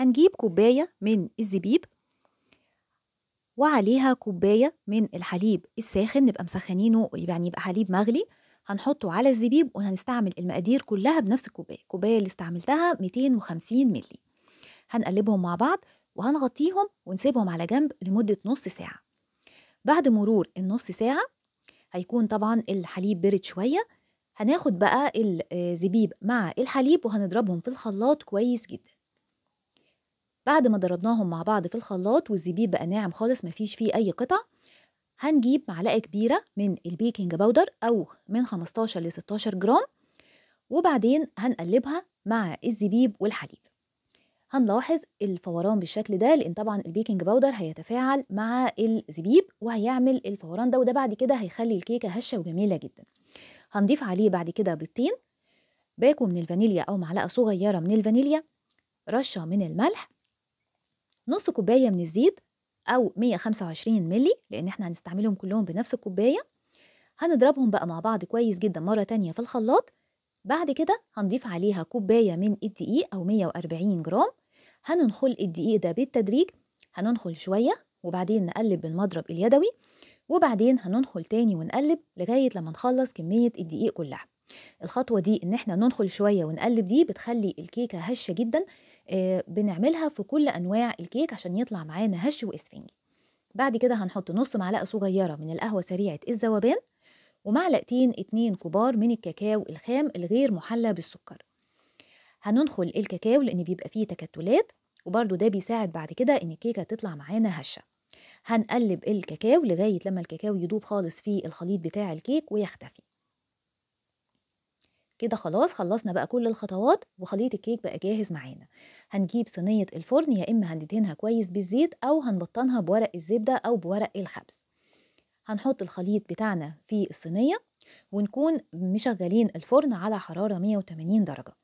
هنجيب كوباية من الزبيب وعليها كوباية من الحليب الساخن نبقى مسخنينه يعني يبقى حليب مغلي هنحطه على الزبيب وهنستعمل المقادير كلها بنفس الكوباية الكوباية اللي استعملتها 250 ملي هنقلبهم مع بعض وهنغطيهم ونسيبهم على جنب لمدة نص ساعة بعد مرور النص ساعة هيكون طبعا الحليب برد شوية هناخد بقى الزبيب آه، مع الحليب وهنضربهم في الخلاط كويس جدا بعد ما ضربناهم مع بعض في الخلاط والزبيب بقى ناعم خالص مفيش فيه أي قطع هنجيب معلقة كبيرة من البيكنج باودر أو من 15 ل 16 جرام وبعدين هنقلبها مع الزبيب والحليب هنلاحظ الفوران بالشكل ده لان طبعا البيكنج باودر هيتفاعل مع الزبيب وهيعمل الفوران ده وده بعد كده هيخلي الكيكه هشه وجميله جدا هنضيف عليه بعد كده بيضتين باكو من الفانيليا او معلقه صغيره من الفانيليا رشه من الملح نص كوبايه من الزيت او 125 ملي لان احنا هنستعملهم كلهم بنفس الكوبايه هنضربهم بقى مع بعض كويس جدا مره تانية في الخلاط بعد كده هنضيف عليها كوبايه من الدقيق او 140 جرام هننخل الدقيق ده بالتدريج هننخل شويه وبعدين نقلب بالمضرب اليدوي وبعدين هننخل تاني ونقلب لغايه لما نخلص كميه الدقيق كلها الخطوه دي ان احنا ننخل شويه ونقلب دي بتخلي الكيكه هشه جدا آه، بنعملها في كل انواع الكيك عشان يطلع معانا هش واسفنجي بعد كده هنحط نص معلقه صغيره من القهوه سريعه الذوبان ومعلقتين اتنين كبار من الكاكاو الخام الغير محلى بالسكر هننخل الكاكاو لان بيبقى فيه تكتلات وبرده ده بيساعد بعد كده ان الكيكه تطلع معانا هشه هنقلب الكاكاو لغايه لما الكاكاو يدوب خالص في الخليط بتاع الكيك ويختفي كده خلاص خلصنا بقى كل الخطوات وخليط الكيك بقى جاهز معانا هنجيب صينية الفرن يا إما هندهنها كويس بالزيت أو هنبطنها بورق الزبدة أو بورق الخبز هنحط الخليط بتاعنا في الصينية ونكون مشغلين الفرن على حرارة 180 درجة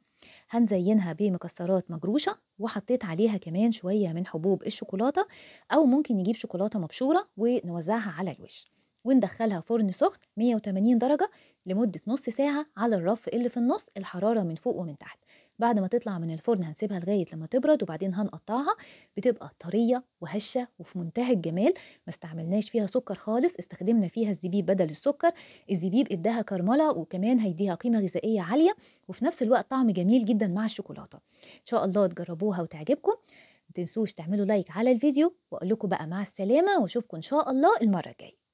هنزينها بمكسرات مجروشة وحطيت عليها كمان شوية من حبوب الشوكولاتة أو ممكن نجيب شوكولاتة مبشورة ونوزعها على الوش وندخلها فرن سخن 180 درجة لمدة نص ساعة على الرف اللي في النص الحرارة من فوق ومن تحت بعد ما تطلع من الفرن هنسيبها لغاية لما تبرد وبعدين هنقطعها بتبقى طرية وهشة وفي منتهى الجمال ما استعملناش فيها سكر خالص استخدمنا فيها الزبيب بدل السكر الزبيب اداها كرملة وكمان هيديها قيمة غذائية عالية وفي نفس الوقت طعم جميل جدا مع الشوكولاتة ان شاء الله تجربوها وتعجبكم متنسوش تعملوا لايك على الفيديو واقول لكم بقى مع السلامة واشوفكم ان شاء الله المرة الجاية